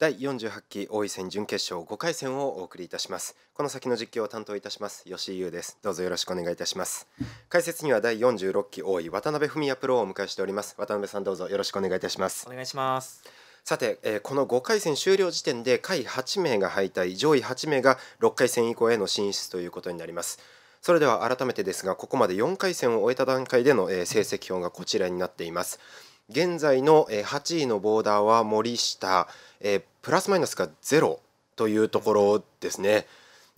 第48期王位戦準決勝5回戦をお送りいたしますこの先の実況を担当いたします吉井優ですどうぞよろしくお願いいたします解説には第46期王位渡辺文也プロをお迎えしております渡辺さんどうぞよろしくお願いいたしますお願いしますさて、えー、この5回戦終了時点で下位8名が敗退上位8名が6回戦以降への進出ということになりますそれでは改めてですがここまで4回戦を終えた段階での、えー、成績表がこちらになっています現在の8位のボーダーは森下、えー、プラスマイナスが0というところですね。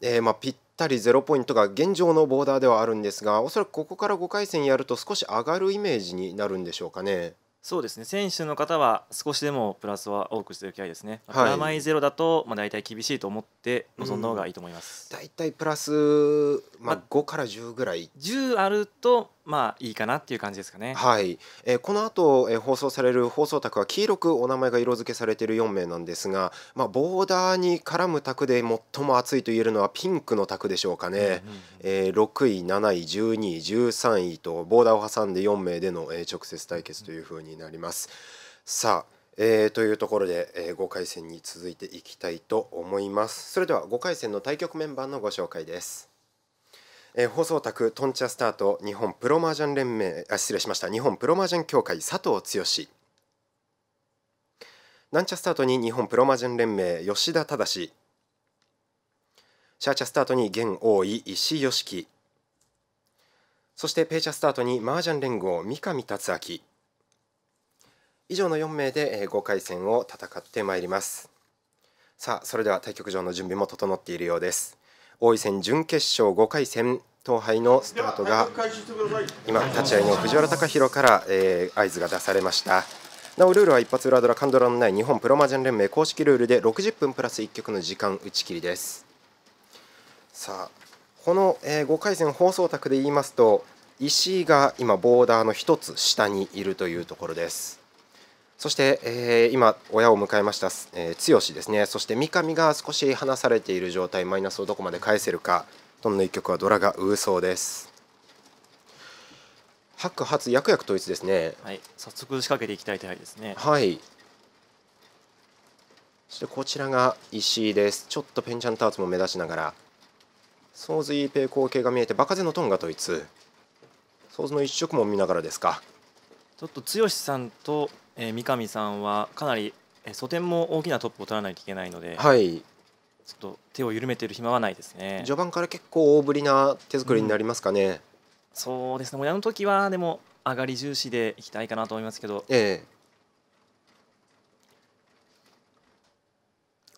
えー、まあ、ぴったり0ポイントが現状のボーダーではあるんですがおそらくここから5回戦やると少し上がるイメージになるんでしょうかね。そうですね選手の方は少しでもプラスは多くしておきたいですね、プラマイゼロだと、まあ、大体厳しいと思って臨んだ方がいいと思います、うん、大体プラス、まあ、5から10ぐらい、10あるとまあいいかなっていう感じですかね。はい、えー、この後、えー、放送される放送卓は黄色くお名前が色付けされている4名なんですが、まあボーダーに絡む卓で最も熱いと言えるのはピンクの卓でしょうかね。えー、6位、7位、12位、13位とボーダーを挟んで4名での、えー、直接対決というふうになります。さあ。えー、というところで、えー、5回戦に続いていきたいと思いますそれでは5回戦の対局メンバーのご紹介ですえー、放送宅トンチャスタート日本プロマージャン連盟あ失礼しました日本プロマージャン協会佐藤剛なんちゃスタートに日本プロマージャン連盟吉田忠シャーチャスタートに現王位石井義樹そしてペイチャスタートにマージャン連合三上達明以上の4名で5回戦を戦ってまいりますさあそれでは対局場の準備も整っているようです王位戦準決勝5回戦統廃のスタートが今立ち合いの藤原貴弘から、えー、合図が出されましたなおルールは一発裏ドラカンドラのない日本プロマージャン連盟公式ルールで60分プラス1局の時間打ち切りですさあこの、えー、5回戦放送卓で言いますと石井が今ボーダーの一つ下にいるというところですそして、えー、今、親を迎えました、えー、剛ですね、そして三上が少し離されている状態、マイナスをどこまで返せるか、トんの一曲はドラがうーソーです。白発、薬薬統一ですね。はい、早速仕掛けていきたい手配ですね。はい。そしてこちらが石井です。ちょっとペンチャンターツも目指しながら、想随平光景が見えて、バカゼのトンが統一。想像の一色も見ながらですか。ちょっと剛さんとえー、三上さんはかなり、えー、素点も大きなトップを取らないといけないので、はい、ちょっと手を緩めている暇はないですね序盤から結構大ぶりな手作りになりますかね、うん、そうですね親の時はでも上がり重視でいきたいかなと思いますけど、ええ、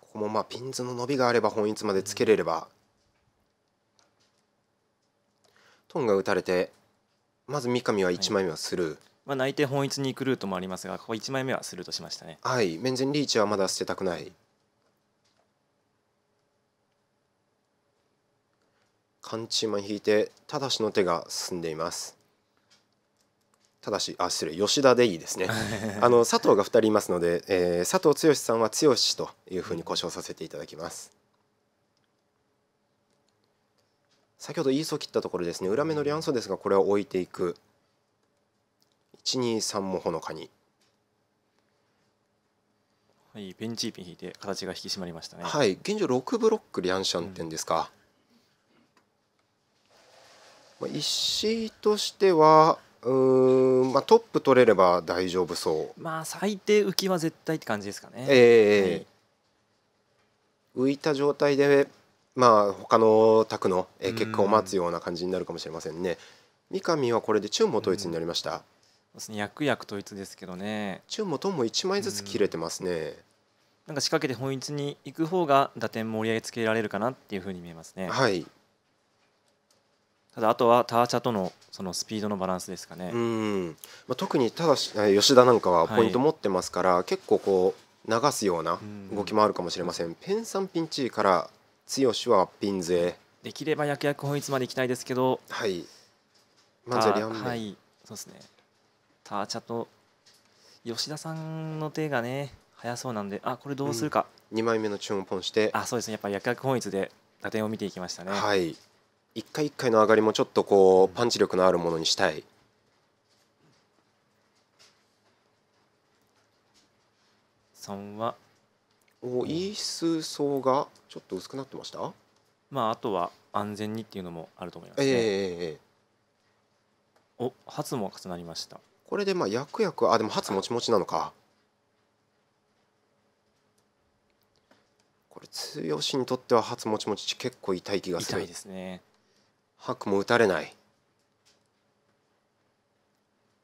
ここもまあピンズの伸びがあれば本一までつけれれば、うん、トンが打たれてまず三上は1枚目はスルー、はいまあ、内定本一に行くルートもありますがここ1枚目はスルーとしましたねはい面前リーチはまだ捨てたくないカンチ引いてただしの手が進んでいますただしあ失礼吉田でいいですね あの佐藤が2人いますので、えー、佐藤剛さんは剛というふうに呼称させていただきます先ほどイーいそ切ったところですね裏目のリアンソですがこれは置いていく123もほのかにはいベンチーピン引いて形が引き締まりましたねはい現状6ブロックリアンシャンテんですか、うん、まあ、石井としてはうんまあトップ取れれば大丈夫そうまあ最低浮きは絶対って感じですかねええーはい、浮いた状態でまあ他の卓の結果を待つような感じになるかもしれませんね、うん、三上はこれでチュンも統一になりました、うんですね薬薬統一ですけどね中もとも1枚ずつ切れてますね、うん、なんか仕掛けて本一に行く方が打点盛り上げつけられるかなっていうふうに見えますねはいただあとはターチャとのそのスピードのバランスですかねうん、まあ、特にただし吉田なんかはポイント持ってますから、はい、結構こう流すような動きもあるかもしれません、うん、ペン3ピンチからしはピン勢できれば薬薬本一まで行きたいですけどはいまはいそうですねターチャと吉田さんの手がね速そうなんであこれどうするか、うん、2枚目の注文ポンしてあそうですねやっぱ薬学本一で打点を見ていきましたねはい一回一回の上がりもちょっとこうパンチ力のあるものにしたい、んはおいい数層がちょっと薄くなってましたまああとは安全にっていうのもあると思いますね、えー、お初も重なりましたこれでまあやくやくあでも初もちもちなのかこれ剛にとっては初もちもち結構痛い気がする痛いですね白も打たれない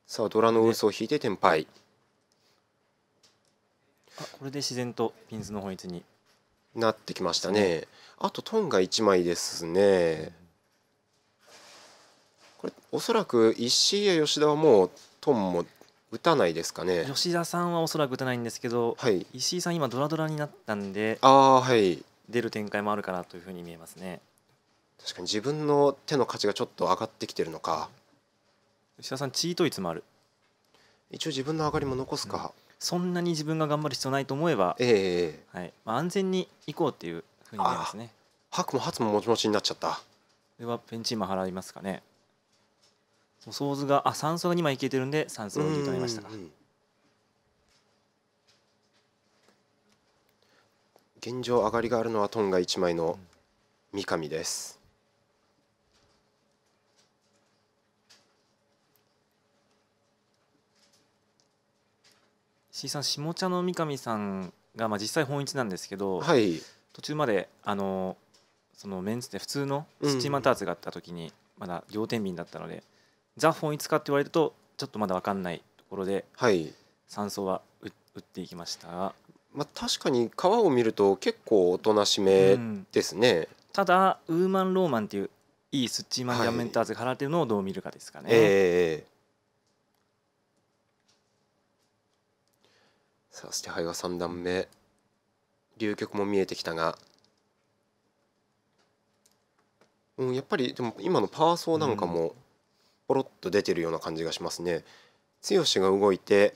さあドラのウースを引いて転敗、あこれで自然とピンズの本一になってきましたねあとトンが1枚ですね、これおそらく石井や吉田はもうトンも打たないですかね吉田さんはおそらく打たないんですけど、はい、石井さん今ドラドラになったんであ、はい、出る展開もあるかなというふうに見えますね確かに自分の手の価値がちょっと上がってきてるのか吉田さんチート率もある一応自分の上がりも残すか、うん、そんなに自分が頑張る必要ないと思えば、えーはいまあ、安全に行こうっていうふうに見えますね白も初ももちもちになっちゃったではペンチ今払いますかねそう想があ酸素が2枚いけてるんで酸素を受けましたか、現状上がりがあるのはトンが1枚の三上です、うん、C さん下茶の三上さんが、まあ、実際本一なんですけど、はい、途中まであのそのメンツで普通のスチーマーターツがあった時に、まだ両天秤だったので、ザ本一かって言われるとちょっとまだ分かんないところで、はい、山荘は打っていきましたが、まあ、確かに川を見ると結構おとなしめですね、うん、ただウーマンローマンっていういいスッチーマン・ギャメンターズが払ってるのをどう見るかですかね。はい、えーさあ、ステハイ3段目。流局も見えてきたが。うん、やっぱり、でも今のパーソーなんかも、ポロッと出てるような感じがしますね。剛が動いて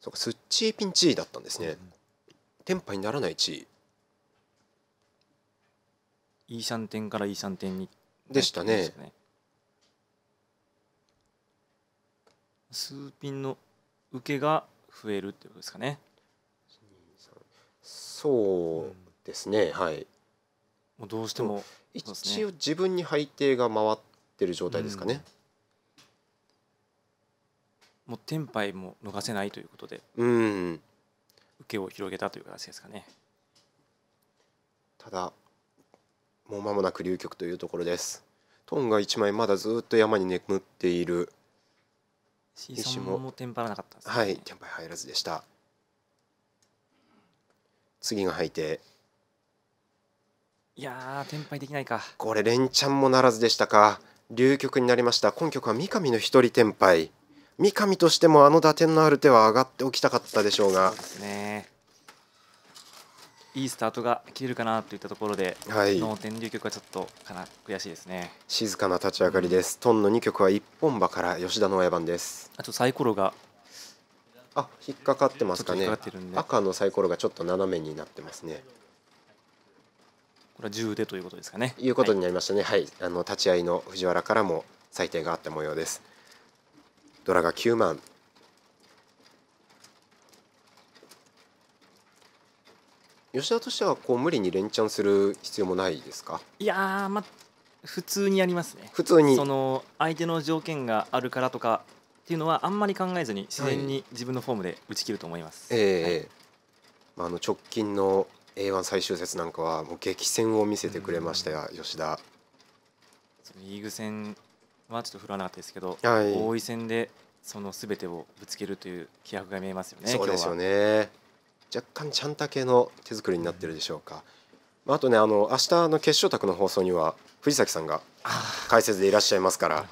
そうかスッチーピンチーだったんですね。テンパにならない地位 E3 点からイ E3 点にでしたね。数ピンの受けが増えるってことですかね。そうですね、はい。もうどうしても一応自分に背底が回ってる状態ですかね、うん、もう天敗も逃せないということで、うん、受けを広げたという形ですかねただもう間もなく流局というところですトンが一枚まだずっと山に眠っている石さんもテンパらなかった、ね、はいテンパ入らずでした次が履いいやー、転敗できないか。これ、連チャンもならずでしたか。流局になりました。今局は三上の一人転敗。三上としてもあの打点のある手は上がっておきたかったでしょうが。うね、いいスタートが切れるかなといったところで、はい、の天竜局はちょっとかな悔しいですね静かな立ち上がりです、うん、トンの2局は一本馬から吉田の親番ですあとサイコロがあ引っかかってますかね赤のサイコロがちょっと斜めになってますねこれは10でということですかね。いうことになりましたね。はい、はい、あの立ち合いの藤原からも採点があった模様です。ドラが9万。吉田としてはこう無理に連チャンする必要もないですか。いやまあ普通にやりますね。普通にその相手の条件があるからとかっていうのはあんまり考えずに自然に自分のフォームで打ち切ると思います。ええまああの直近の A1 最終節なんかはもう激戦を見せてくれましたよ、吉田リーグ戦はちょっと振らなかったですけど、はい、王位戦でそのすべてをぶつけるという気迫が見えますよねそうですよね若干ちゃんた系の手作りになってるでしょうか、うん、あとねあの明日の決勝卓の放送には藤崎さんが解説でいらっしゃいますから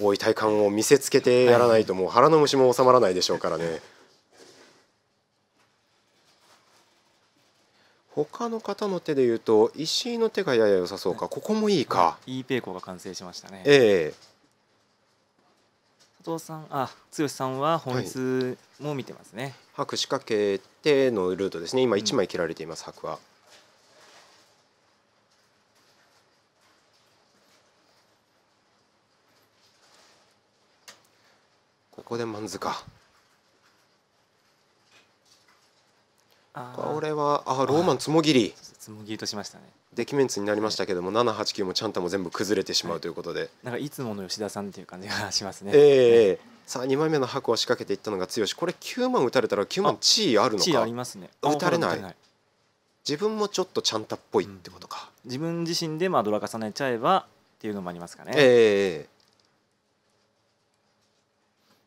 大い体感を見せつけてやらないともう腹の虫も収まらないでしょうからね他の方の手で言うと石井の手がやや良さそうか、ここもいいか、いいペイコが完成しましたねええ佐藤さんあ剛さんは本質も見てますね、はい、白仕掛けてのルートですね今1枚切られています、うん、白はここでマンズかこれはあローマンつもぎりつもぎりとしましたねデキメンツになりましたけども、はい、789もちゃんたも全部崩れてしまうということで、はい、なんかいつもの吉田さんっていう感じがしますねええー、さあ2枚目の箱を仕掛けていったのが剛これ9万打たれたら9万地位あるのか地位ありますね打たれない自分もちょっとちゃんたっぽいってことか、うん、自分自身でまあドラ重ねちゃえばっていうのもありますかねええ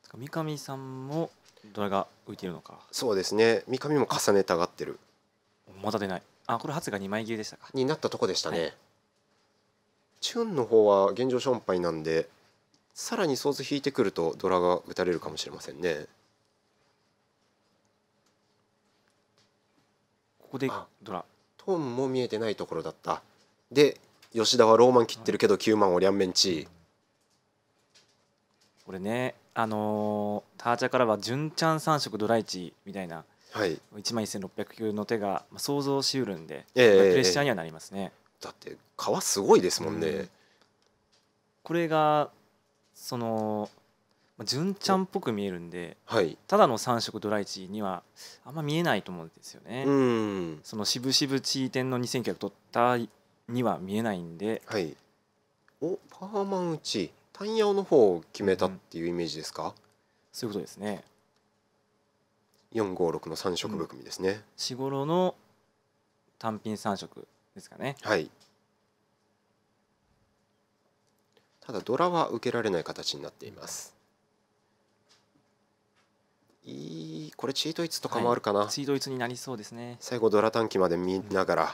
ー、三上さんもドラが浮いてるのかそうですね三上も重ねたがってるまだ出ないあこれ初が2枚切りでしたかになったとこでしたね、はい、チュンの方は現状勝敗なんでさらに想像引いてくるとドラが打たれるかもしれませんねここでドラトーンも見えてないところだったで吉田はローマン切ってるけど9万を両面チこれねあのー、ターチャからは純ちゃん三色ドライチみたいな、はい、1万1600球の手が想像しうるんで、えー、プレッシャーにはなりますね、だって皮すごいですもんね、うん、これがその純ちゃんっぽく見えるんで、はい、ただの三色ドライチにはあんま見えないと思うんですよね。うんその渋々地位点の2900取ったには見えないんで、はい、おパーマン打ち単用の方を決めたっていうイメージですか、うん、そういうことですね456の3色含みですね、うん、四五の単品3色ですかねはいただドラは受けられない形になっていますいいこれチートイツとかもあるかな、はい、チートイツになりそうですね最後ドラ短期まで見ながら、うん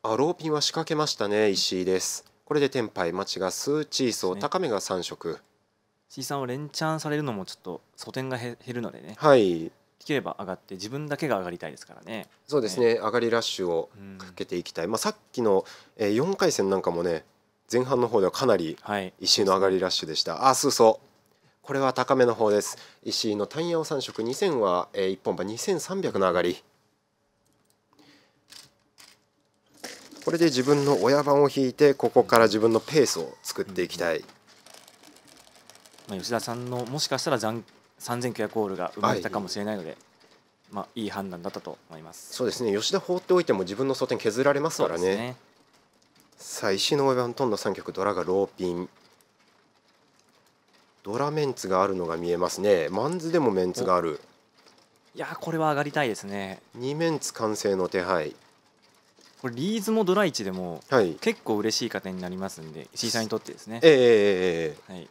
あローピンは仕掛けましたね石井ですこれでテンパイ町が数チーソー、ね、高めが3色石井さんは連チャンされるのもちょっと素点が減るのでねはいできれば上がって自分だけが上がりたいですからねそうですね、ね、上がりラッシュをかけていきたい、まあ、さっきの、えー、4回戦なんかもね前半の方ではかなり石井の上がりラッシュでした、はい、あースーソこれは高めの方です石井の単野を3色2000は、えー、1本場2300の上がりこれで自分の親番を引いてここから自分のペースを作っていきたい、まあ、吉田さんのもしかしたら3900ゴールが生まれたかもしれないので、はい、まあ、いい判断だったと思いますそうですね吉田放っておいても自分の争点削られますからねねさあ石の親番とんの3曲ドラがローピンドラメンツがあるのが見えますねマンズでもメンツがあるいやこれは上がりたいですね2メンツ完成の手配これリーズもドライチでも、はい、結構嬉しい加点になりますんで石井さんにとってですね。えー、はい、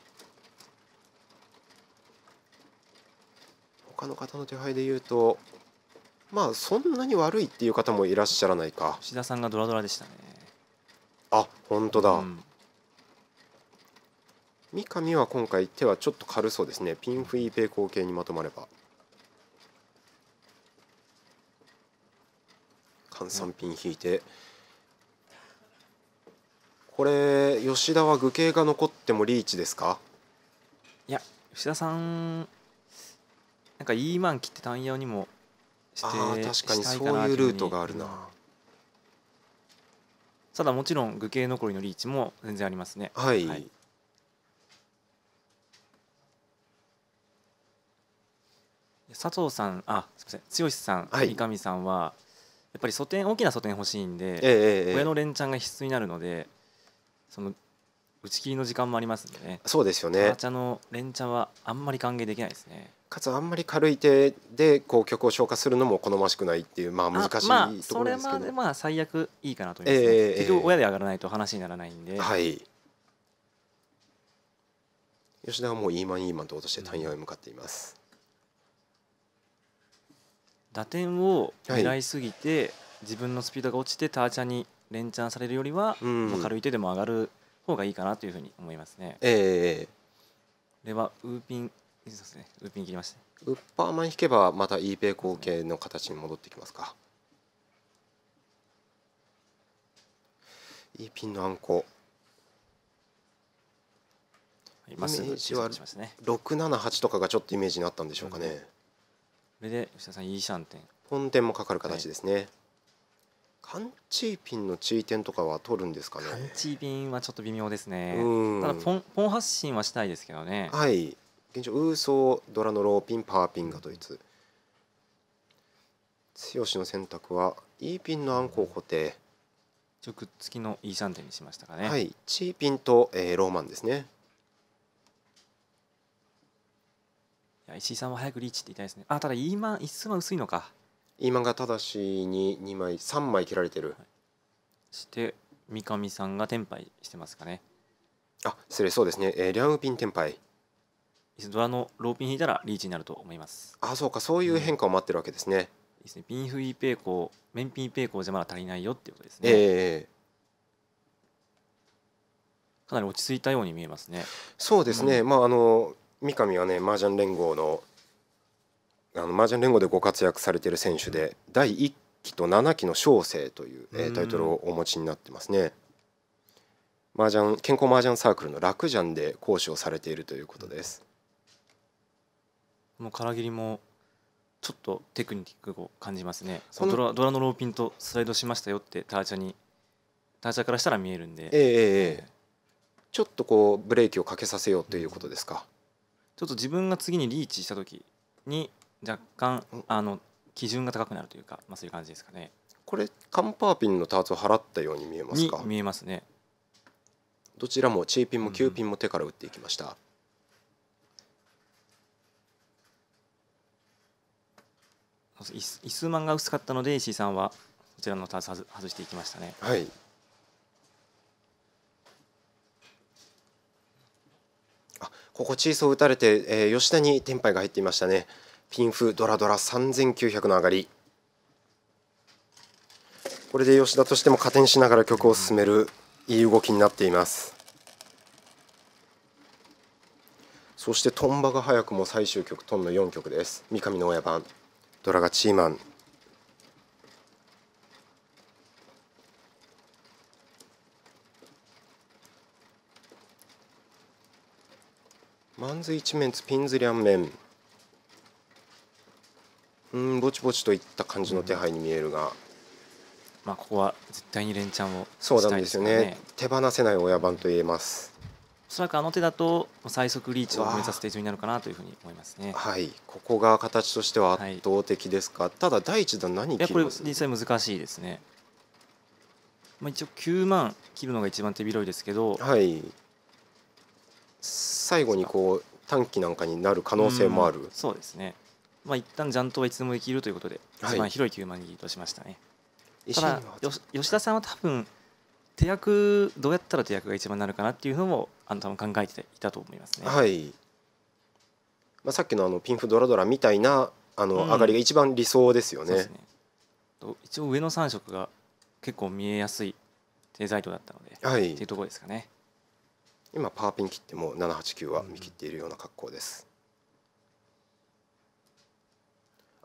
他の方の手配で言うとまあそんなに悪いっていう方もいらっしゃらないか石田さんがドラドラでしたねあ本当だ、うん、三上は今回手はちょっと軽そうですねピンフイーペイ後継にまとまれば単3ピン引いて、これ吉田は愚形が残ってもリーチですかいや吉田さんなんか E マン切って単用にもしてあ確かにそういうルートがあるな、ただもちろん愚形残りのリーチも全然ありますねはい、はい佐藤さんあすみません剛さん、三上さんはやっぱり素点大きな素点欲しいんで、ええ、親の連チャンが必須になるのでその打ち切りの時間もありますんでねそうですよねカチャの連チャンはあんまり歓迎できないですねかつあんまり軽い手でこう曲を消化するのも好ましくないっていうまあ難しい、ところですけどそれまでまあ最悪いいかなと思います、ね、えー、結局親で上がらないと話にならないんで、はい、吉田はもうイーマンイーマンと落として単位に向かっています、うん打点を狙いすぎて、はい、自分のスピードが落ちてターチャーに連チャンされるよりは、うん、軽い手でも上がる方がいいかなというふうに思いますね。ええー、れはウーピンそうですね。ウーピン切りました。ウッパーマン引けばまた E ペイ後継の形に戻ってきますか。E ピンのアンコ。イメージは678とかがちょっとイメージになったんでしょうかね。うんそれで吉田さんイーシャンテン本店もかかる形ですね、はい、カンチーピンのチーテンとかは取るんですかねカンチーピンはちょっと微妙ですねただポンポン発信はしたいですけどねはい現状ウーソードラノローピンパーピンがドイツ剛の選択はいいピンのアンコウ固定直付きのイーシャンテンにしましたかねはいチーピンと、えー、ローマンですねや石井さんは早くリーチって言いたいですねあただ E マン1数は薄いのかーマンがただしに2枚3枚切られてる、はい、して三上さんが転敗してますかねあ失礼そうですね、えー、リャンウピン転敗椅子ドラのローピン引いたらリーチになると思いますあそうかそういう変化を待ってるわけですね、うん、ですねピンフイペイコー面ピンペイコーじゃまだ足りないよっていうことですねええー、かなり落ち着いたように見えますね。そうですね、うん、まああの三上はね麻雀連合のあの麻雀連合でご活躍されている選手で第1期と7期の小生という、えー、タイトルをお持ちになってますね。麻雀健康麻雀サークルの楽ジャンで講師をされているということです。この空切りもちょっとテクニックを感じますね。そのドラドラのローピンとスライドしましたよってターチャにターチャからしたら見えるんで。えー、えー、ちょっとこうブレーキをかけさせようということですか。うんちょっと自分が次にリーチした時に若干あの基準が高くなるというか、まあ、そういう感じですかねこれカンパーピンのターツを払ったように見えますか見えますねどちらもチーピンも9ピンも手から打っていきました、うん、イスマンが薄かったので石井さんはこちらのターツ外していきましたねはいここチーソを打たれて、えー、吉田にテンパイが入っていましたねピンフドラドラ3900の上がりこれで吉田としても加点しながら曲を進めるいい動きになっていますそしてトンバが早くも最終曲トンの4曲です三上の親番ドラがチーマンマンズ一面ツピンズ両面うんぼちぼちといった感じの手配に見えるが、うん、まあここは絶対に連チャンを、ね、そうなんですよね手放せない親番と言えますおそらくあの手だと最速リーチを目指す手順になるかなというふうに思いますねはいここが形としては圧倒的ですか、はい、ただ第一弾何切りこれ実際難しいですねまあ一応9万切るのが一番手広いですけどはい最後にこう短期なんかになる可能性もあるそうですねまあ一旦ジャンはいつでもできるということで一番広い9万人としましたね、はい、ただ吉田さんは多分手役どうやったら手役が一番なるかなっていうのもあの多分考えていたと思いますね。はい。まあさっきのあのピンフドラドラみたいなあの上がりが一番理想ですよね。うん、ね一応上の3色が結構見えやすいデザイトだったので、はい、っていうところですかね。今パーピン切っても789は見切っているような格好です、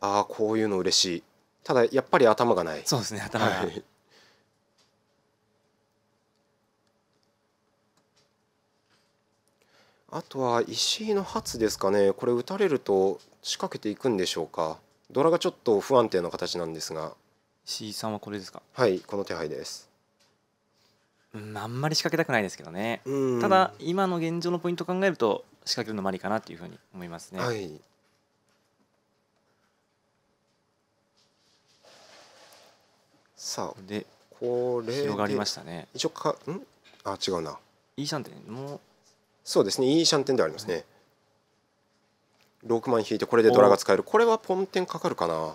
うん、ああこういうの嬉しいただやっぱり頭がないそうですね頭が、はい、あとは石井の発ですかねこれ打たれると仕掛けていくんでしょうかドラがちょっと不安定な形なんですが石井さんはこれですかはいこの手配ですうん、あんまり仕掛けたくないですけどね、うん、ただ今の現状のポイント考えると仕掛けるのもありかなというふうに思いますね。はい、さあでこれ広がりましたね。一応かんあ違うな。イーシャンテンもそうですねイーシャンテンでありますね。はい、6万引いてこれでドラが使えるこれはポンテンかかるかな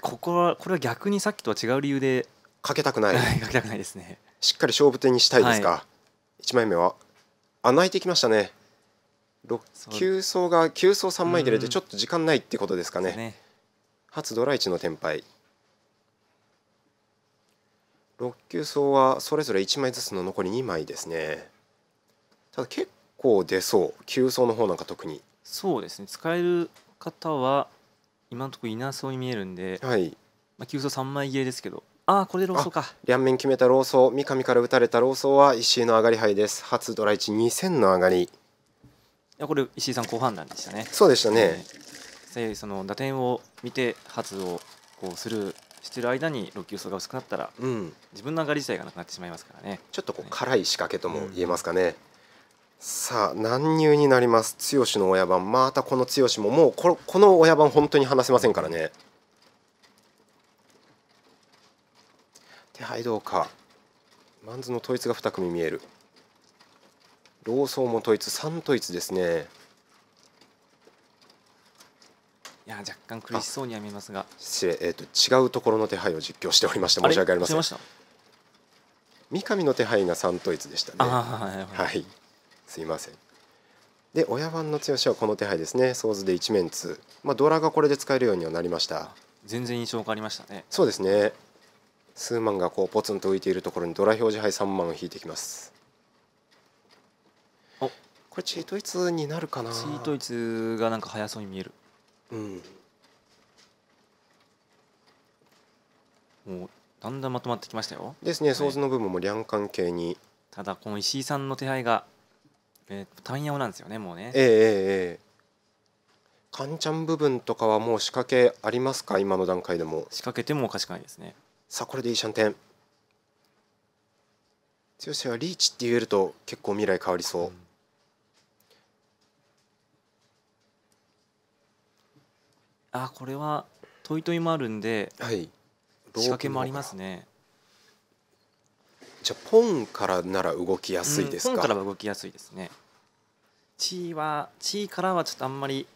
ここはこれは逆にさっきとは違う理由でかけたくない、かけたくないですねしっかり勝負手にしたいですか、はい、1枚目は穴開いてきましたね9層が9層3枚切れてちょっと時間ないってことですかね、ね、初ドラ1の天敗6級層はそれぞれ1枚ずつの残り2枚ですねただ結構出そう9層の方なんか特にそうですね使える方は今のところいなそうに見えるんで、はいまあ、9層3枚切れですけどああこれでローソか両面決めたローソ三上から打たれたローソは石井の上がり牌です初ドラ1 2000の上がりいやこれ石井さん好判断でしたねそうでしたね、えー、その打点を見て初をこうスルしてる間に6球層が薄くなったら、うん、自分の上がり自体がなくなってしまいますからねちょっとこう辛い仕掛けとも言えますかね、うん、さあ難入になります剛の親番またこの剛ももうこの親番本当に話せませんからね手配どうかマンズの統一が2組見えるローソーも統一3統一ですねいや若干苦しそうには見えますが失礼、えーと、違うところの手配を実況しておりまして申し訳ありません三上の手配が3統一でしたねはいすいませんで親番の剛はこの手配ですね想像で1面通まあドラがこれで使えるようにはなりました全然印象変わりましたねそうですね数万がこうポツンと浮いているところにドラ表示牌3万を引いてきますおこれチートイツになるかなチートイツがなんか速そうに見えるうんもうだんだんまとまってきましたよですね想像の部分も量関係に、ただこの石井さんの手配が、えー、単用なんですよねもうねえー、ええー、えカンチャン部分とかはもう仕掛けありますか今の段階でも仕掛けてもおかしくないですねさあこれでいいシャンテン剛はリーチって言えると結構未来変わりそう、うん、あこれはトイトイもあるんで、はい、仕掛けもありますねじゃあポンからなら動きやすいですか、うん、ポンからは動きやすいですね地位は地位からはちょっとあんまり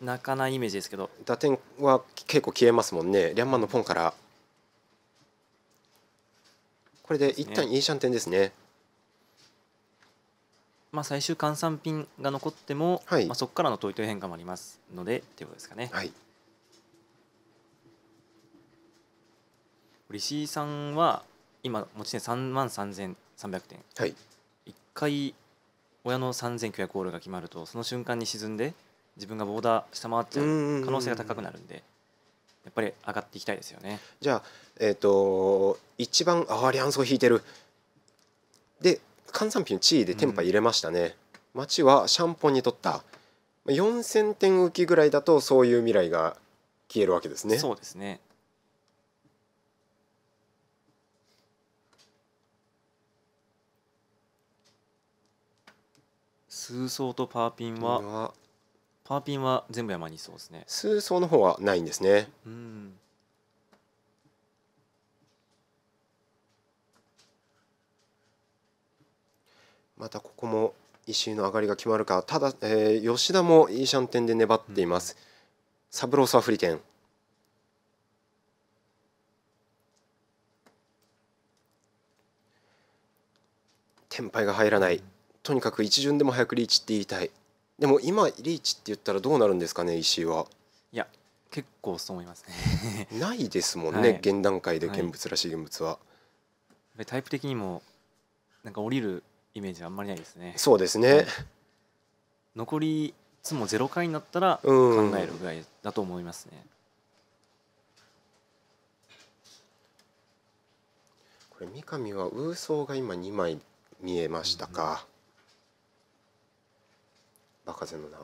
泣かないイメージですけど打点は結構消えますもんねリャンマンのポンからこれで一旦イーシャンテンですね。まあ、最終換算品が残っても、はい、まあ、そこからの問いと変化もありますのでっていうことですかね。はい、石井さんは今持ち点3万3300点、はい、1回親の3900オールが決まるとその瞬間に沈んで自分がボーダー下回っちゃう可能性が高くなるんでやっぱり上がっていきたいですよね。じゃあ、えーと、一番ああリアンソを引いてるで換算比の地位でテンパ入れましたね、うん、町はシャンポンにとった四千点浮きぐらいだとそういう未来が消えるわけですね。そうですね数層とパーピンはパーピンは全部山にそうですね数層の方はないんですねうんまたここも石の上がりが決まるかただ、えー、吉田もいいシャンテンで粘っています、うん、サブロースフリケンテンパイが入らないとにかく一巡でも早くリーチって言いたいでも今リーチって言ったらどうなるんですかね石井はいや結構そう思いますね ないですもんね、はい、現段階で現物らしい現物は、タイプ的にもなんか降りるイメージあんまりないですねそうですね、はい、残りいつも0回になったら考えるぐらいだと思いますね、これ三上はウーソーが今2枚見えましたか、うんバカゼの難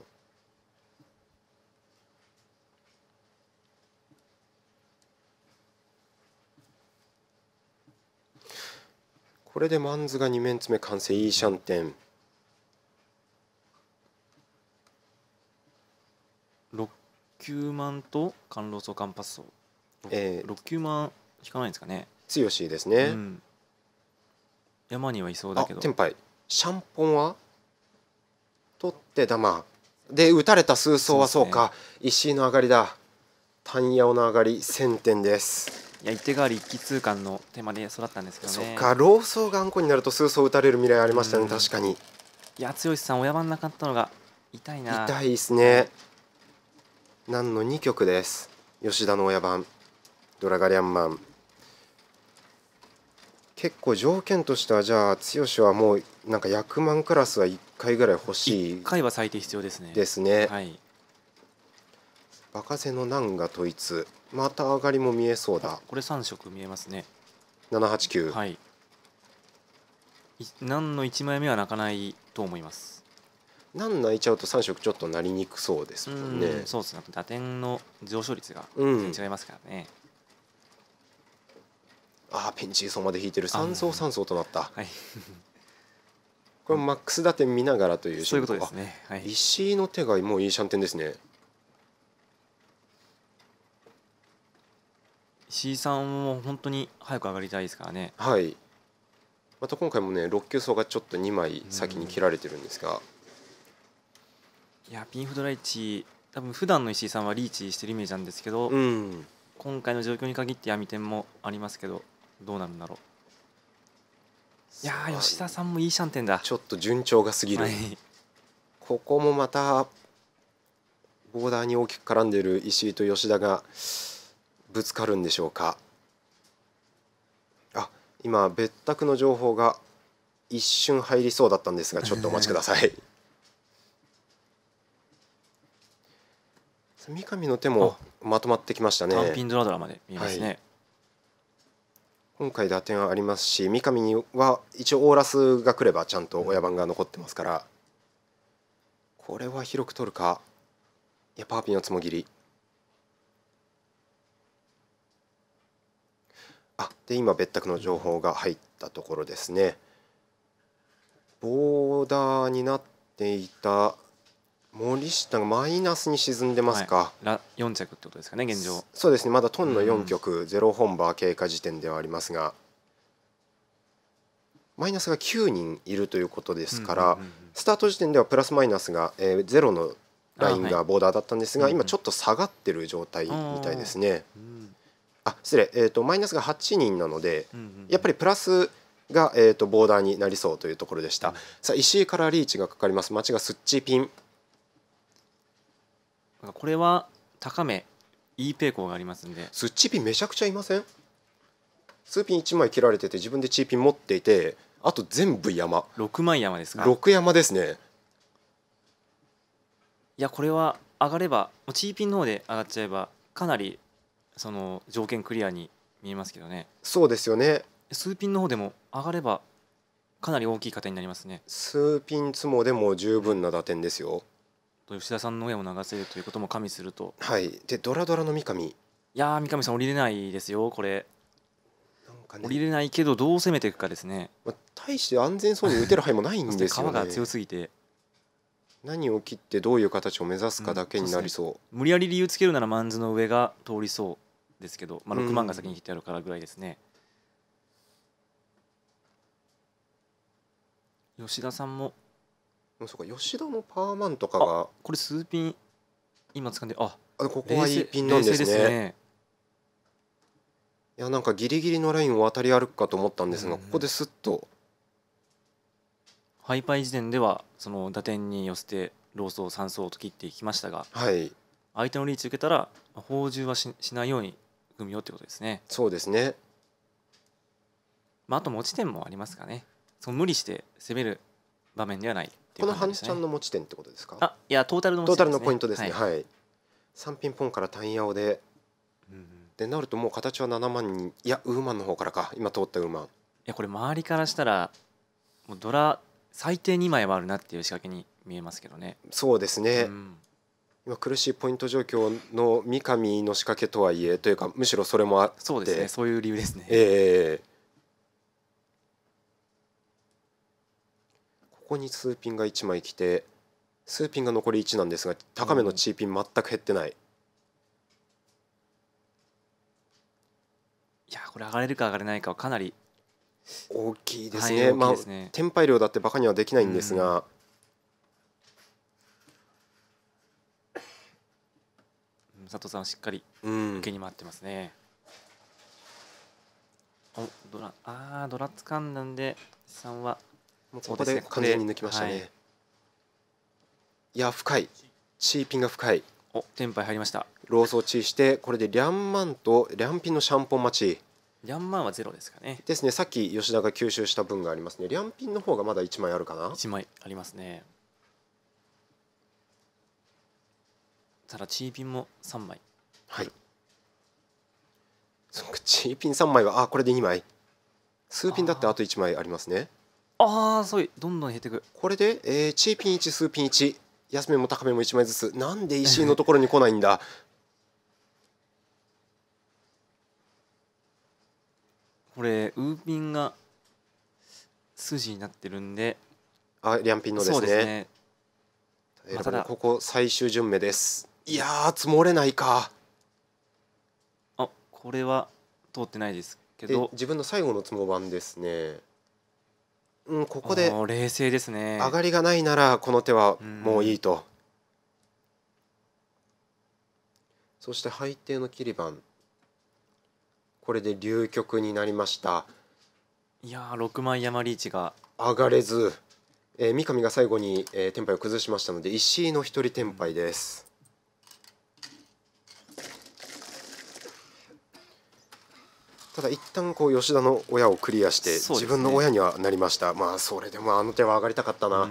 これでマンズが2面詰め完成いいシャンテン6九万と甘露草カンパス草、え6九万引かないんですかね強しですね、うん、山にはいそうだけど天杯シャンポンは取ってダマで打たれた数層はそうか、ね、石井の上がりだ単ヤオの上がり1 0点ですいや一手代わり一気通貫の手まで育ったんですけどねそっか老僧があんこになると数層打たれる未来ありましたね確かにいや剛さん親番なかったのが痛いな痛いですね何の2曲です吉田の親番ドラガリアンマン結構条件としてはじゃあ剛はもうなんか役満クラスは回ぐらい欲しい1回は最低必要ですねですねはいバカゼの難が統一また上がりも見えそうだこれ3色見えますね789はい何の1枚目は泣かないと思います何泣いちゃうと3色ちょっとなりにくそうですもんねそうですね打点の上昇率が全然違いますからね、うん、ああペンチー層まで引いてる3層3層となった、はいこれマックス打点見ながらというそういうことですね、はい、石井の手がもういいシャンテンですね石井さんも本当に早く上がりたいですからねはいまた今回もね6球層がちょっと2枚先に切られてるんですが、いやピンフドライチ多分普段の石井さんはリーチしてるイメージなんですけど、うん、今回の状況に限って闇点もありますけどどうなるんだろういや吉田さんもいいシャンテンだちょっと順調がすぎる、はい、ここもまたボーダーに大きく絡んでいる石井と吉田がぶつかるんでしょうかあ今別宅の情報が一瞬入りそうだったんですが ちょっとお待ちください三上の手もまとまってきましたね。ピンドラドラまで見えますね。はい今回打点はありますし三上には一応オーラスが来ればちゃんと親番が残ってますからこれは広く取るかいやパーピンのつもぎりあで今別宅の情報が入ったところですねボーダーになっていた森下がマイナスに沈んでますか、はい、4着ってことですかね現状そうですねまだトンの4曲、ゼロ本場経過時点ではありますがマイナスが9人いるということですから、スタート時点ではプラスマイナスが、えー、ゼロのラインがボーダーだったんですが、はい、今ちょっと下がってる状態みたいですね。あ、うん、失礼、えーと、マイナスが8人なので、やっぱりプラスが、えーと、とボーダーになりそうというところでした。うん、さあ石井からリーチがかかります町がスッチピンなんかこれは高めいい傾向がありますんでスッチピンめちゃくちゃいませんスーピン1枚切られてて自分でチーピン持っていてあと全部山6枚山ですか6山ですねいやこれは上がればもうチーピンの方で上がっちゃえばかなりその条件クリアに見えますけどねそうですよねスーピンの方でも上がればかなり大きい方になりますねスーピンツモでも十分な打点ですよ吉田さんの親を流せるということも加味するとはいでドラドラの三上いや三上さん降りれないですよこれ降りれないけどどう攻めていくかですね、まあ、大して安全そうに打てる範囲もないんですよね が強すぎて何を切ってどういう形を目指すかだけになりそううんそうね、無理やり理由つけるならマンズの上が通りそうですけど、まあ、6万が先に切ってあるからぐらいですね、うん、吉田さんもそか吉田のパーマンとかがこれ数ピン今掴んでああここはいいピンなんですねですねいやなんかギリギリのラインを渡り歩くかと思ったんですが、ここですっとハイパイ時点ではその打点に寄せてローソー3層と切っていきましたが、はい、相手のリーチ受けたら放獣はししないように組みようってことですねそうですねまああと持ち点もありますかねその無理して攻める場面ではないね、この半ちゃんの持ち点ってことですかあいやトータルの、ね、トータルのポイントですねはい、はい、3ピンポンから単ヤオで、うん、でなるともう形は7万にいやウーマンの方からか今通ったウーマンいやこれ周りからしたらもうドラ最低2枚はあるなっていう仕掛けに見えますけどねそうですね、うん、今苦しいポイント状況の三上の仕掛けとはいえというかむしろそれもあってそうですねそういう理由ですねええーここに数ピンが1枚来て数ピンが残り1なんですが高めのチーピン全く減ってない、いやこれ上がれるか上がれないかはかなり大きいですねはい、まあテンパイ量だってバカにはできないんですが、うん、佐藤さんしっかり受けに回ってますね、うん、おドラあドラつかんだんで三はもうここで完全に抜きましたね、はい、いや深いチーピンが深いおテンパイ入りましたローソーチーしてこれでリャンマンとリャンピンのシャンポン待ちリャンマンはゼロですかねですねさっき吉田が吸収した分がありますねリャンピンの方がまだ1枚あるかな1枚ありますねただチーピンも3枚はいチーピン3枚はあこれで2枚数ピンだってあと1枚ありますねああすいどんどん減っていくこれで、えー、チーピン1数ピン1安めも高めも1枚ずつなんで石井のところに来ないんだ これウーピンが筋になってるんであリャンピンのですねですね、まあ、ここ最終順目ですいや積もれないかあこれは通ってないですけど自分の最後のつも番ですねうん、ここで冷静ですね上がりがないならこの手はもういいと、うん、そして背底の切り番これで流局になりましたいやー6枚山リーチが上がれず、えー、三上が最後に、えー、テンパイを崩しましたので石井の一人テンパイです、うんただ一旦こう吉田の親をクリアして、自分の親にはなりましたまあそれでもあの手は上がりたかったな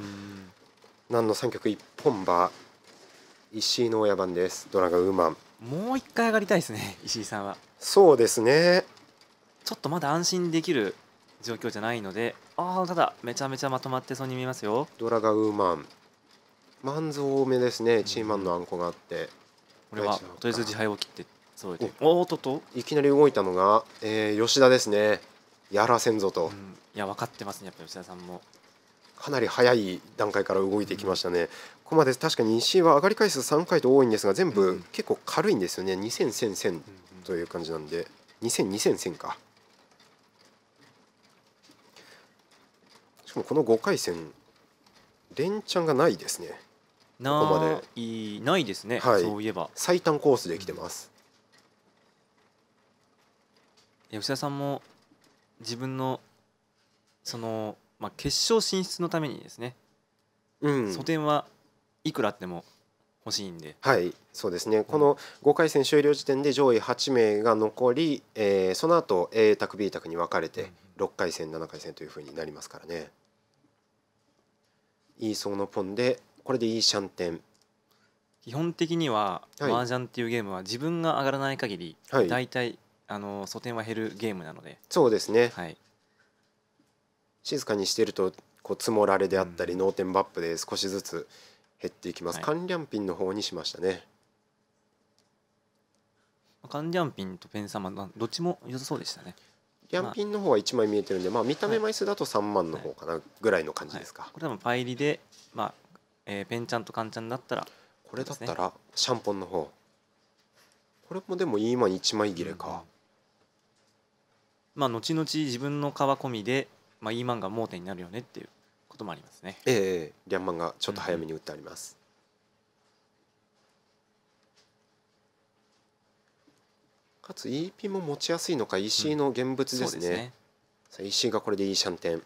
何の三曲一本馬石井の親番ですドラがウーマンもう一回上がりたいですね 石井さんはそうですねちょっとまだ安心できる状況じゃないのでああただめちゃめちゃまとまってそうに見えますよドラがウーマン満足多めですね、うチーマンのあんこがあってこはとりあえず自敗を切ってそうでおっとといきなり動いたのが、えー、吉田ですねやらせんぞと、うん、いや分かってますねやっぱ吉田さんもかなり早い段階から動いてきましたね、うん、ここまで確かに石井は上がり回数3回と多いんですが全部結構軽いんですよね20001000という感じなんで20002000かしかもこの5回戦連チャンがないですねここまでないですね、はい、そういえば最短コースで来てます、吉田さんも自分のその、まあ、決勝進出のためにですね、うん、素点はいくらあっても欲しいんで。はいそうですね、うん、この5回戦終了時点で上位8名が残り、えー、その後 A 卓 B 卓に分かれて6回戦7回戦というふうになりますからね。いいそのポンでこれでいいシャンテン基本的には麻雀っていうゲームは自分が上がらない限り、はい、た体あの素点は減るゲームなのでそうですね、はい、静かにしてるとこう積もられであったり、うん、脳天バップで少しずつ減っていきます、はい、関連ピンの方にしましたね関連ピンとペン様どっちも良さそうでしたねリャンピンの方は1枚見えてるんで、まあ、見た目枚数だと3万の方かなぐらいの感じですか、はいはい、これでもパイリで、まあえー、ペンちゃんとカンちゃんだったら、これだったらシャンポンの方これもでもいいン1枚切れか、まあ、後々自分の皮込みで、まあ、いい漫画盲点になるよねっていうこともありますね。ええー、リャンマンがちょっと早めに打ってあります。うん、かつ EP も持ちやすいのか石井の現物ですね。うん、ねさあ石井がこれでいいシャンテン。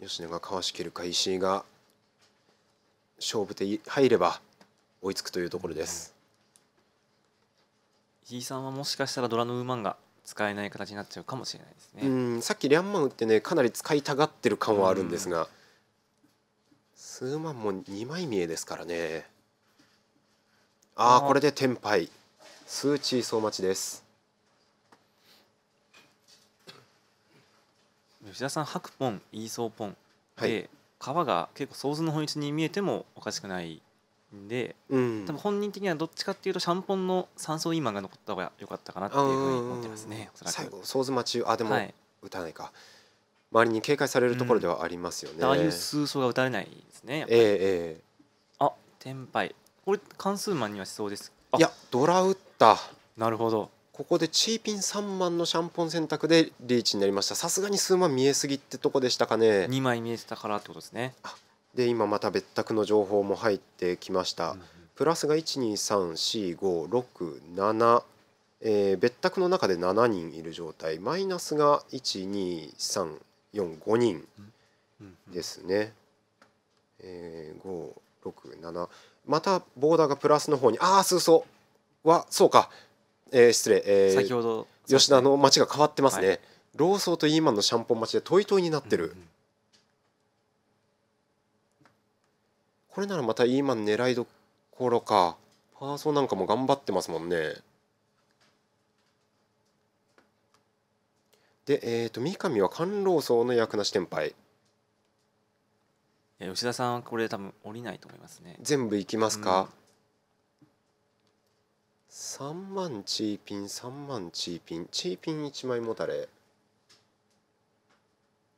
吉野がかわしきるか石井が勝負手入れば追いつくというところです、うん、石井さんはもしかしたらドラのウーマンが使えない形になっちゃうかもしれないですねうんさっきリャンマン打ってねかなり使いたがってる感はあるんですが、数万も2枚見えですからねああこれで天敗数値総待ちです吉田さん白ポンイーソーポンで、はい、川が結構想像の本質に見えてもおかしくないんで、うん、多分本人的にはどっちかっていうとシャンポンの三層インマンが残った方が良かったかなっていうふうに思ってますね最後想像待ちあでも、打た歌わないか周りに警戒されるところではありますよね、ああいう数層が打たれないですねやっぱり、えー、えー、あ天敗これ関数マンにはしそうですいやドラ打ったなるほどここでチーピン3万のシャンポン選択でリーチになりましたさすがに数万見えすぎってとこでしたかね2枚見えてたからってことですねで今また別宅の情報も入ってきました、うん、プラスが1 2 3 4 5 6 7えー、別宅の中で7人いる状態マイナスが12345人ですね、えー、567またボーダーがプラスの方にああそうはそうかえー、失礼、えー、先ほど吉田の町が変わってますね、はい、ローソーとイーマンのシャンポン町でトイトイになってる、うんこれならまたイーマン狙いどころかパーソなんかも頑張ってますもんねでえー、と三上は甘老荘の役なし天敗吉田さんはこれ多分降りないと思いますね全部いきますか、うん3万チーピン3万チーピンチーピン1枚もたれ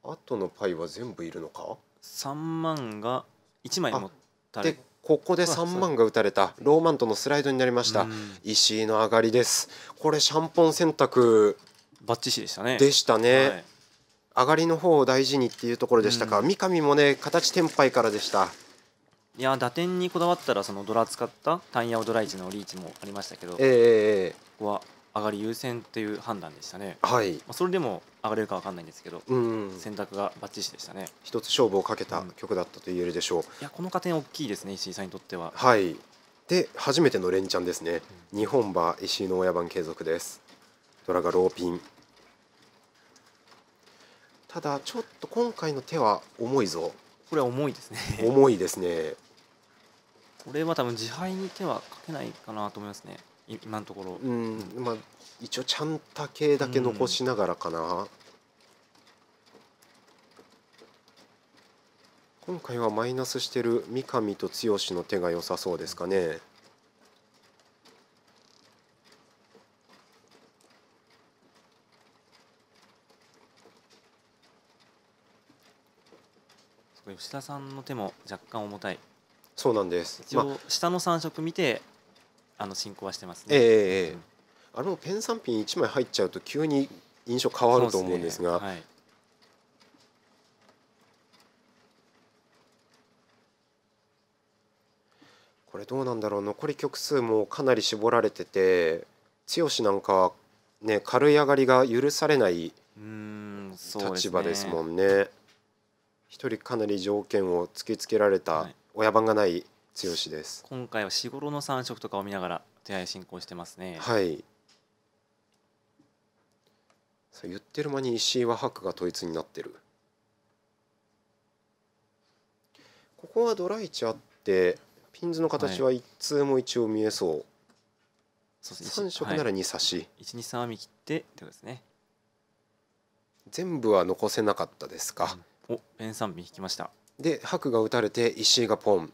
あとのパイは全部いるのか3万が1枚もたれでここで3万が打たれたローマントのスライドになりました石井の上がりですこれシャンポン選択バッチシでしたねでしたね、はい、上がりの方を大事にっていうところでしたか三上もね形転敗からでしたいや打点にこだわったらそのドラ使ったタイヤをドライチのリーチもありましたけど、えー、ここは上がり優先っていう判断でしたね、はい、まあ、それでも上がれるか分かんないんですけど、うん選択がばっちしでしたね一つ勝負をかけた曲だったと言えるでしょう、うん、いやこの加点大きいですね石井さんにとってははいで初めての連チャンですね、うん、日本馬石井の親番継続ですドラがローピンただちょっと今回の手は重いぞこれは重いですね重いですねこれは多分自敗に手はかけないかなと思いますね今のところうん、まあ一応ちゃんた系だけ残しながらかな、うん、今回はマイナスしてる三上と剛の手が良さそうですかね、吉田さんの手も若干重たいそうなんです一応下の3色見て、まあ、の進行はしてますねええあペン3品1枚入っちゃうと急に印象変わると思うんですが、これどうなんだろう残り曲数もかなり絞られてて剛なんかね軽い上がりが許されない立場ですもんね。一、ね、人かなり条件を突きつけられた、親番がない強しです今回は日頃の三色とかを見ながら手合進行してますねはい言ってる間に石井は白が統一になってるここはドライチあってピンズの形は一通も一応見えそう、はい、3色なら2差し、はい、123編み切ってってことですね全部は残せなかったですか、うん、おペン3引きましたで白が打たれて石井がポン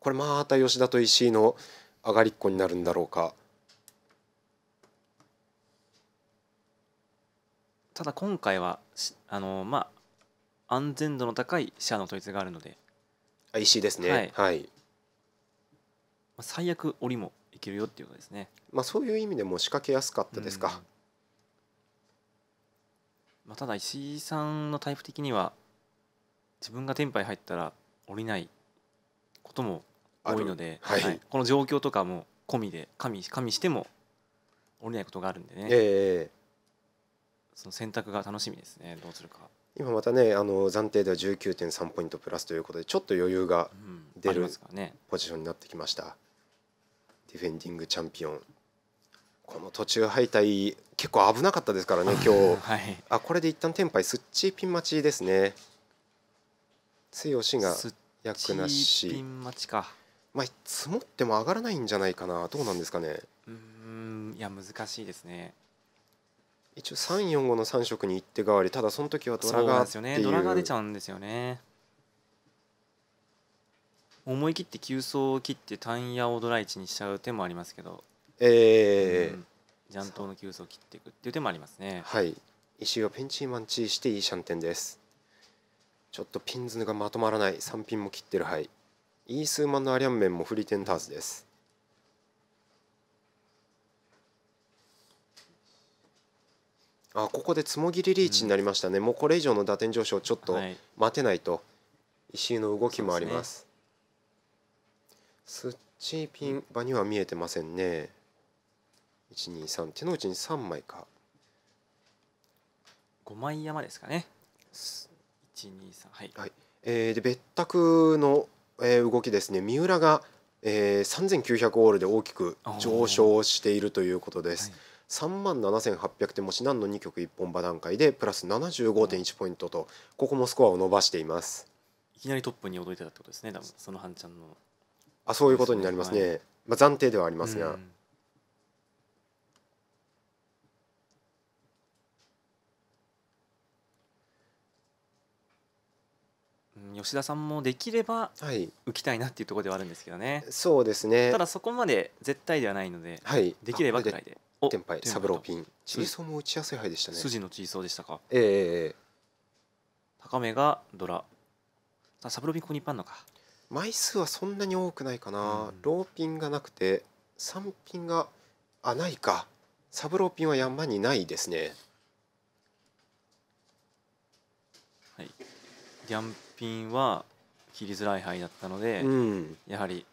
これまた吉田と石井の上がりっこになるんだろうかただ今回はあのまあ安全度の高い飛車の統一があるのであ石井ですねはい、はい、最悪折もいけるよっていうことですねまあそういう意味でも仕掛けやすかったですか、うん、まあ、ただ石井さんのタイプ的には自分がテンパイ入ったら降りないことも多いので、はい、はい、この状況とかも込みで加味加味しても降りないことがあるんでね、えー、その選択が楽しみですねどうするか今またねあの暫定では19.3ポイントプラスということでちょっと余裕が出る、うんね、ポジションになってきました、ディフェンディングチャンピオンこの途中敗退結構危なかったですからね 今日、はい、あこれで一旦テンパイスッチーピン待ちですね剛が役なしピン待ちかまあ積もっても上がらないんじゃないかなどうなんですかねうんいや難しいですね一応345の3色にって代わりただその時はドラがっていうね、ドラが出ちゃうんですよね思い切って急走を切ってタンヤをドラ1にしちゃう手もありますけどええーうん、ジャントの急走を切っていくっていう手もありますねはい石井はペンチーマンチーしていいシャンテンですちょっとピンズがまとまらない3ピンも切ってるはいイースーマンのアリアンメンもフリテンターズですあここでつもぎりリーチになりましたね、うん、もうこれ以上の打点上昇ちょっと待てないと、はい、石井の動きもあります、ね、スッチーピン場には見えてませんね123手の内に3枚か5枚山ですかね1 2はい、はいえー、で別宅の、えー、動きですね三浦が、えー、3900オールで大きく上昇しているということです。はい3万7800点持ち何の2曲1本場段階でプラス75.1ポイントとここもスコアを伸ばしていますいきなりトップに踊いてたってことですね多分その半ちゃんのあそういうことになりますね、はい、まあ、暫定ではありますが、うん吉田さんもできれば受きたいなっていうところではあるんですけどね、はい、そうですねただそこまで絶対ではないので、はい、できればぐらいで天敗サブローピンチーソーも打ちやすい牌でしたね筋のチーソーでしたかええー、高めがドラサブローピンここにいっぱいあるのか枚数はそんなに多くないかな、うん、ローピンがなくて3ピンがあないかサブローピンは山にないですねはいギャンピンは切りづらい範囲だったので、うん、やはり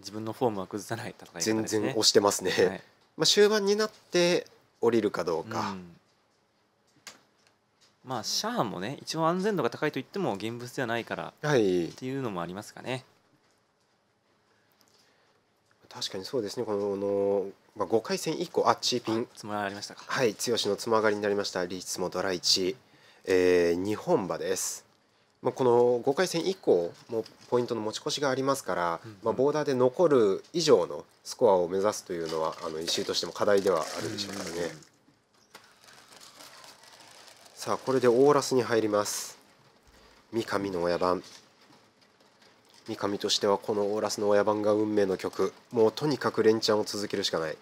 自分のフォームは崩さない戦い、ね、全然押してますね、はい、まあ、終盤になって降りるかどうか、うん、まあシャアもね一応安全度が高いといっても現物ではないから、っていうのもありますかね確かにそうですねこのまあ、5回戦以降あチーピンつまがりましたかはい剛のつまがりになりましたリーチもドライチ、えー、日本馬ですまあ、この5回戦以降もポイントの持ち越しがありますから、まあ、ボーダーで残る以上のスコアを目指すというのはあの石井としても課題ではあるでしょうからね。さあこれでオーラスに入ります。三上の親番三上としてはこのオーラスの親番が運命の曲もうとにかく連チャンを続けるしかない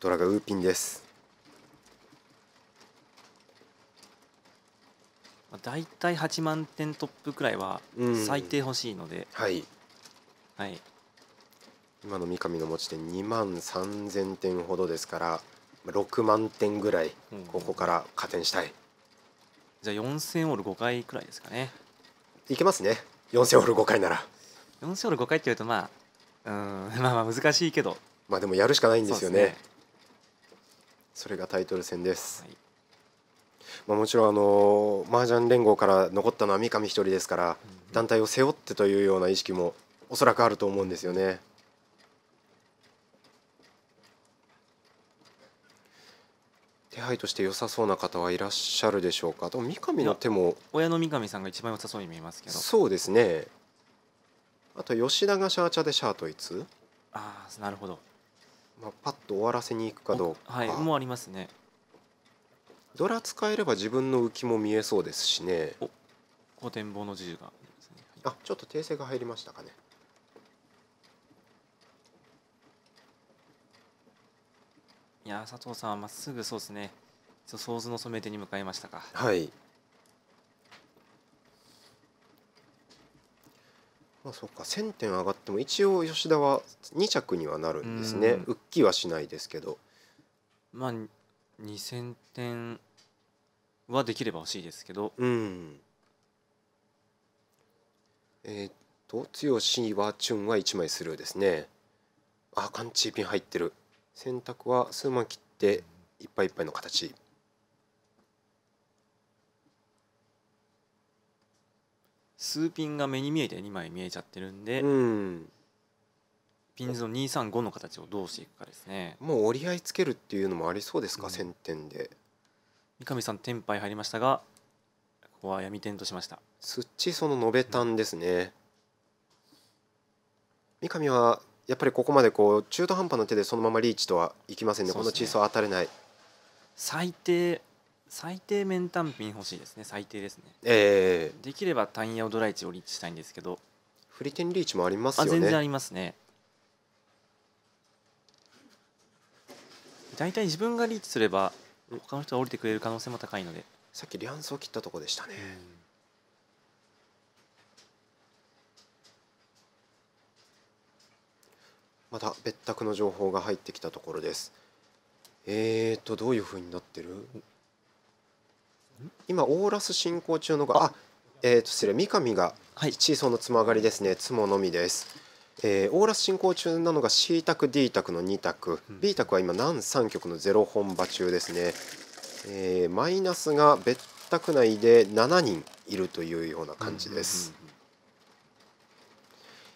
ドラがウーピンです大体8万点トップくらいは最低欲しいので、はい、はい、今の三上の持ち点2万3000点ほどですから6万点ぐらいここから加点したい、うん、じゃあ4000オール5回くらいですかねいけますね4000オール5回なら4000オール5回っていうとまあうん まあまあ難しいけどまあでもやるしかないんですよね、ね、それがタイトル戦です、はいまあ、もちろんあの麻雀連合から残ったのは三上一人ですから団体を背負ってというような意識もおそらくあると思うんですよね。手配として良さそうな方はいらっしゃるでしょうかでも三上の手も親の三上さんが一番良さそうに見えますけどそうですねあと吉田がシャーチャーでシャートイツああなるほど、まあ、パッと終わらせに行くかどうか、はい、もありますねドラ使えれば自分の浮きも見えそうですしねおこ展望の自由がね、あちょっと訂正が入りましたかねいや佐藤さんはまっすぐそうですねそう、想像の染め手に向かいましたかはいまあそうか千点上がっても一応吉田は二着にはなるんですね、うん、浮きはしないですけどまあ2,000点はできれば欲しいですけど、うん、えー、っと剛はチュンは1枚スルーですねあカンチーピン入ってる選択は数枚切っていっぱいいっぱいの形数ピンが目に見えて2枚見えちゃってるんで、うんピンズの二三五の形をどうしていくかですねもう折り合いつけるっていうのもありそうですか、うん、先点で三上さんテンパイ入りましたがここは闇点としましたすっちその延べたんですね、うん、三上はやっぱりここまでこう中途半端な手でそのままリーチとはいきませんねねこのチーズは当たれない最低最低面単品欲しいですね最低ですねええー、できればタイヤをドライチをリーチしたいんですけどフリテンリーチもありますよね全然ありますね大体自分がリーチすれば他の人が降りてくれる可能性も高いのでさっきリアンスを切ったとこでしたね、また別宅の情報が入ってきたところですえーとどういうふうになってる今オーラス進行中のがあえーと失礼三上が一位層のつまがりですね、はい、つものみですえー、オーラス進行中なのが C 択 D 択の2択、B 択は今南3曲の0本場中ですね、えー、マイナスが別宅内で7人いるというような感じです、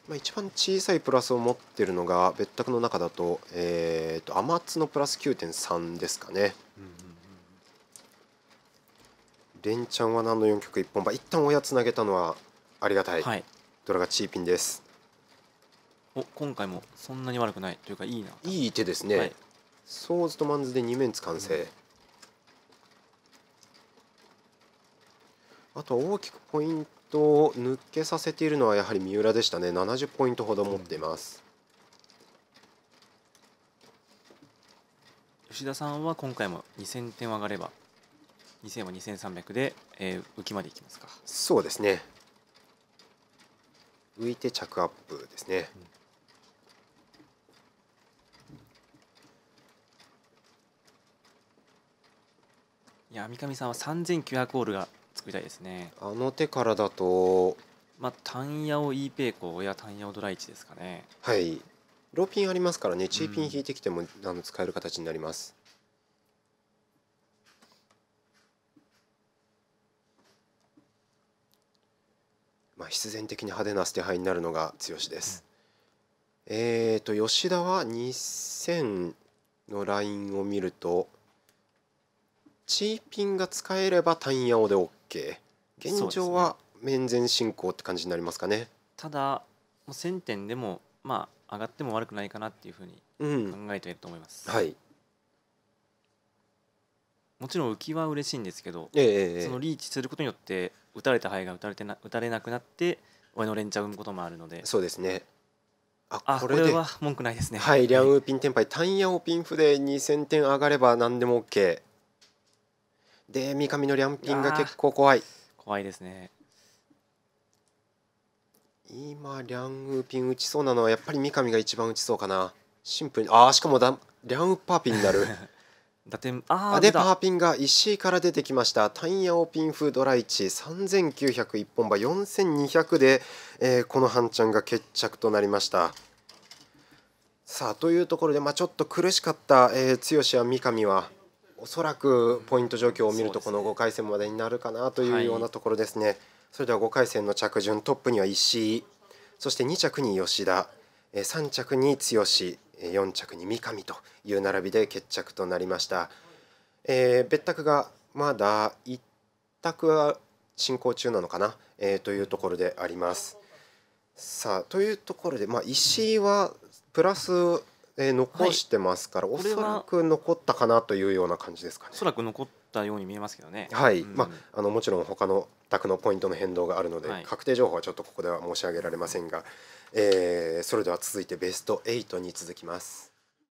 まあ、一番小さいプラスを持ってるのが別宅の中だと,、えーと、アマツのプラス9.3ですかね、連、うん、チャンは何の4曲1本場一旦親つなげたのはありがたい、はい、ドラがチーピンですお今回もそんなに悪くないというかいいないい手ですね、はい、ソーズとマンズで2面つ完成、うん、あと大きくポイントを抜けさせているのはやはり三浦でしたね70ポイントほど持っています、うん、吉田さんは今回も2000点上がれば2000は2300で、えー、浮きまでいきますかそうですね浮いて着アップですね、うんいや三上さんは3900ホールが作りたいですねあの手からだとまあタンヤオイーペーコやタンヤオドライチですかねはいローピンありますからねチーピン引いてきても、あの使える形になりますまあ必然的に派手な捨て牌になるのが剛です、うん、えっ、と吉田は2000のラインを見るとチーピンが使えれば単ヤオで OK 現状は面前進行って感じになりますかねただもう1000点でもまあ上がっても悪くないかなっていうふうに考えていると思います、うん、はいもちろん浮きは嬉しいんですけど、ええ、そのリーチすることによって打たれた牌が打たれてな打たれなくなって俺の連チャンを生むこともあるのでそうですねあこれは文句ないですねはい、はい、リャンウーピンテンパイ単ヤオピンフで2000点上がれば何でも OK で三上のリャンピンが結構怖い怖いですね今リャンウーピン打ちそうなのはやっぱり三上が一番打ちそうかなシンプルにああしかもだリャンウーパーピンになる打点 ああでパーピンが石井から出てきましたタイヤオピン風ドライチ3901本馬4200で、えー、この半ちゃんが決着となりましたさあというところで、まあ、ちょっと苦しかった、えー、剛や三上はおそらくポイント状況を見るとこの5回戦までになるかなというようなところですね。はい、それでは5回戦の着順トップには石井そして2着に吉田3着に剛4着に三上という並びで決着となりました。えー、別宅がまだ1択は進行中なのかな、えー、というところであります。さあというところで、まあ、石井はプラスえー、残してますから、はい、おそらく残ったかなというような感じですかね。おそらく残ったように見えますけどね。はい、うん、まああのもちろん他の宅のポイントの変動があるので、はい、確定情報はちょっとここでは申し上げられませんが、えー、それでは続いてベスト8に続きます。